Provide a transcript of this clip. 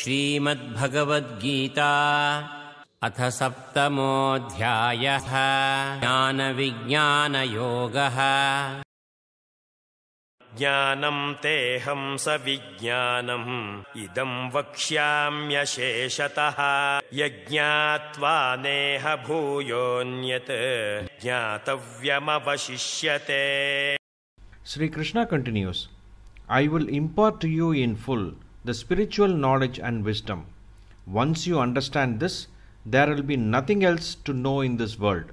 श्रीमद्भगवद्गीता अथ सप्तमोऽध्यायः ज्ञानविज्ञानयोगः ज्ञानम् तेऽहं स विज्ञानम् इदम् वक्ष्याम्यशेषतः यज्ञात्वा नेह भूयोऽन्यत् ज्ञातव्यमवशिष्यते Shri Krishna continues I will impart you in full the spiritual knowledge and wisdom. Once you understand this, there will be nothing else to know in this world.